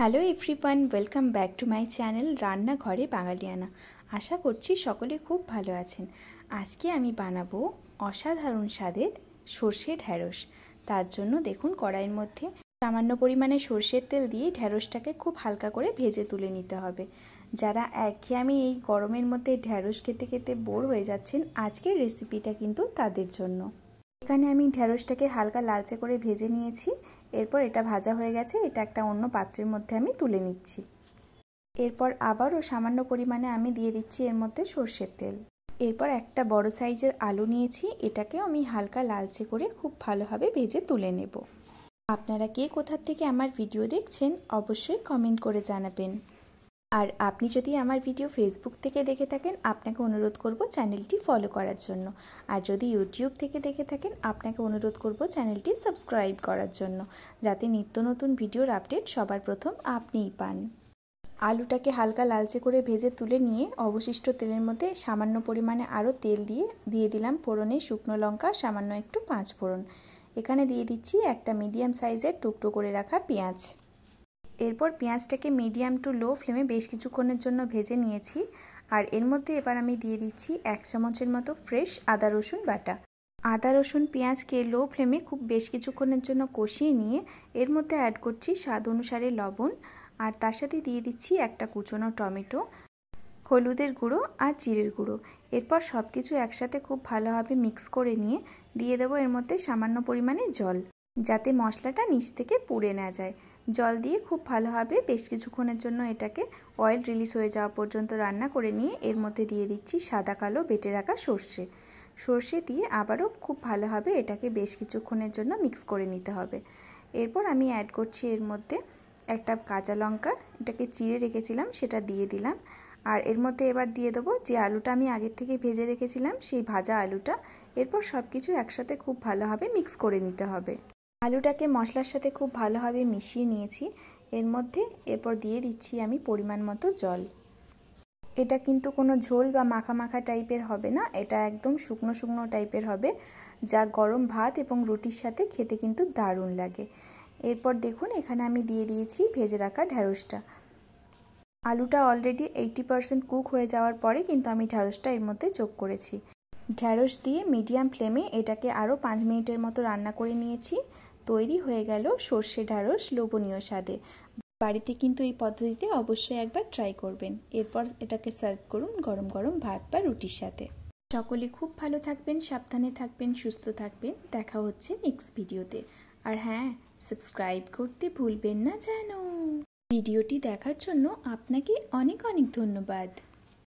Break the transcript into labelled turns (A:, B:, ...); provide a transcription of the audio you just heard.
A: hello everyone welcome back to my channel রান্নাঘরে বাঙালিয়ানা আশা করছি সকলে খুব ভালো আছেন আজকে আমি বানাবো অসাধারণ স্বাদের সর্ষে ঢ্যাঁড়স তার জন্য দেখুন কড়াইয়ের মধ্যে সামান্য পরিমাণে সর্ষের তেল দিয়ে ঢ্যাঁড়সটাকে খুব হালকা করে ভেজে তুলে নিতে হবে যারা আমি এই গরমের মধ্যে ঢ্যাঁড়স খেতে খেতে বোর হয়ে যাচ্ছেন আজকের রেসিপিটা কিন্তু তাদের জন্য এখানে আমি ঢ্যাঁড়সটাকে হালকা লালচে করে ভেজে নিয়েছি এরপর এটা ভাজা হয়ে গেছে এটা একটা অন্য পাত্রের মধ্যে আমি তুলে নিচ্ছি এরপর আবারও সামান্য পরিমাণে আমি দিয়ে দিচ্ছি এর মধ্যে সর্ষের তেল এরপর একটা বড় সাইজের আলু নিয়েছি এটাকেও আমি হালকা লালচে করে খুব ভালোভাবে ভেজে তুলে নেব আপনারা কে কোথার থেকে আমার ভিডিও দেখছেন অবশ্যই কমেন্ট করে জানাবেন আর আপনি যদি আমার ভিডিও ফেসবুক থেকে দেখে থাকেন আপনাকে অনুরোধ করব চ্যানেলটি ফলো করার জন্য আর যদি ইউটিউব থেকে দেখে থাকেন আপনাকে অনুরোধ করব চ্যানেলটি সাবস্ক্রাইব করার জন্য যাতে নিত্য নতুন ভিডিওর আপডেট সবার প্রথম আপনিই পান আলুটাকে হালকা লালচে করে ভেজে তুলে নিয়ে অবশিষ্ট তেলের মধ্যে সামান্য পরিমাণে আরও তেল দিয়ে দিয়ে দিলাম ফোড়নে শুকনো লঙ্কা সামান্য একটু পাঁচ ফোড়ন এখানে দিয়ে দিচ্ছি একটা মিডিয়াম সাইজের টুকটো করে রাখা পেঁয়াজ এরপর পেঁয়াজটাকে মিডিয়াম টু লো ফ্লেমে বেশ কিছুক্ষণের জন্য ভেজে নিয়েছি আর এর মধ্যে এবার আমি দিয়ে দিচ্ছি এক চামচের মতো ফ্রেশ আদা রসুন বাটা আদা রসুন পেঁয়াজকে লো ফ্লেমে খুব বেশ কিছুক্ষণের জন্য কষিয়ে নিয়ে এর মধ্যে অ্যাড করছি স্বাদ অনুসারে লবণ আর তার সাথে দিয়ে দিচ্ছি একটা কুচনো টমেটো হলুদের গুঁড়ো আর জিরের গুঁড়ো এরপর সব কিছু একসাথে খুব ভালোভাবে মিক্স করে নিয়ে দিয়ে দেবো এর মধ্যে সামান্য পরিমাণে জল যাতে মশলাটা নিচ থেকে পুড়ে না যায় জল দিয়ে খুব ভালোভাবে বেশ কিছুক্ষণের জন্য এটাকে অয়েল রিলিজ হয়ে যাওয়া পর্যন্ত রান্না করে নিয়ে এর মধ্যে দিয়ে দিচ্ছি সাদা কালো বেটে রাখা সর্ষে সর্ষে দিয়ে আবারও খুব ভালোভাবে এটাকে বেশ কিছুক্ষণের জন্য মিক্স করে নিতে হবে এরপর আমি অ্যাড করছি এর মধ্যে একটা কাঁচা লঙ্কা এটাকে চিড়ে রেখেছিলাম সেটা দিয়ে দিলাম আর এর মধ্যে এবার দিয়ে দেবো যে আলুটা আমি আগের থেকে ভেজে রেখেছিলাম সেই ভাজা আলুটা এরপর সব কিছু একসাথে খুব ভালোভাবে মিক্স করে নিতে হবে আলুটাকে মশলার সাথে খুব ভালোভাবে মিশিয়ে নিয়েছি এর মধ্যে এরপর দিয়ে দিচ্ছি আমি পরিমাণ মতো জল এটা কিন্তু কোনো ঝোল বা মাখা মাখা টাইপের হবে না এটা একদম শুকনো শুকনো টাইপের হবে যা গরম ভাত এবং রুটির সাথে খেতে কিন্তু দারুণ লাগে এরপর দেখুন এখানে আমি দিয়ে দিয়েছি ভেজে রাখা ঢ্যাঁড়সটা আলুটা অলরেডি এইটি পারসেন্ট কুক হয়ে যাওয়ার পরে কিন্তু আমি ঢ্যাঁড়সটা এর মধ্যে যোগ করেছি ঢ্যাঁড়স দিয়ে মিডিয়াম ফ্লেমে এটাকে আরও পাঁচ মিনিটের মতো রান্না করে নিয়েছি তৈরি হয়ে গেল সর্ষে ঢাড়স লোভনীয় স্বাদে বাড়িতে কিন্তু এই পদ্ধতিতে অবশ্যই একবার ট্রাই করবেন এরপর এটাকে সার্ভ করুন গরম গরম ভাত বা রুটির সাথে সকলে খুব ভালো থাকবেন সাবধানে থাকবেন সুস্থ থাকবেন দেখা হচ্ছে নেক্সট ভিডিওতে আর হ্যাঁ সাবস্ক্রাইব করতে ভুলবেন না জানো ভিডিওটি দেখার জন্য আপনাকে অনেক অনেক ধন্যবাদ